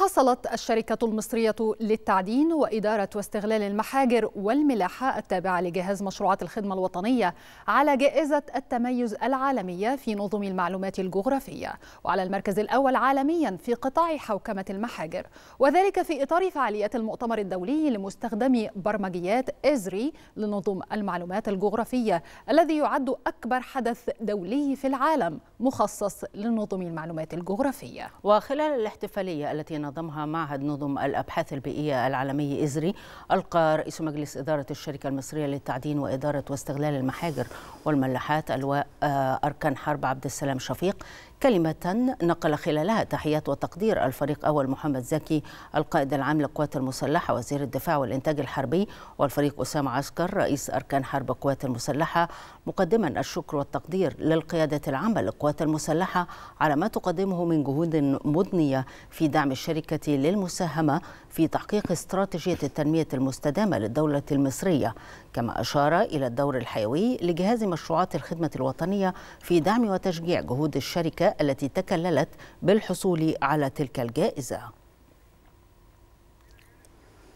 حصلت الشركة المصرية للتعدين وإدارة واستغلال المحاجر والملاحة التابعة لجهاز مشروعات الخدمة الوطنية على جائزة التميز العالمية في نظم المعلومات الجغرافية وعلى المركز الأول عالميا في قطاع حوكمة المحاجر وذلك في إطار فعاليات المؤتمر الدولي لمستخدمي برمجيات إزري لنظم المعلومات الجغرافية الذي يعد أكبر حدث دولي في العالم مخصص لنظم المعلومات الجغرافية وخلال الاحتفالية التي نظمها معهد نظم الأبحاث البيئية العالمي إزري ألقى رئيس مجلس إدارة الشركة المصرية للتعدين وإدارة واستغلال المحاجر والملاحات الواء آه، أركان حرب عبد السلام شفيق كلمة نقل خلالها تحيات وتقدير الفريق أول محمد زكي القائد العام للقوات المسلحة وزير الدفاع والإنتاج الحربي والفريق أسامة عسكر رئيس أركان حرب القوات المسلحة مقدما الشكر والتقدير للقيادة العامة للقوات المسلحة على ما تقدمه من جهود مضنية في دعم الشركة للمساهمة في تحقيق استراتيجية التنمية المستدامة للدولة المصرية كما أشار إلى الدور الحيوي لجهاز مشروعات الخدمة الوطنية في دعم وتشجيع جهود الشركة التي تكللت بالحصول على تلك الجائزه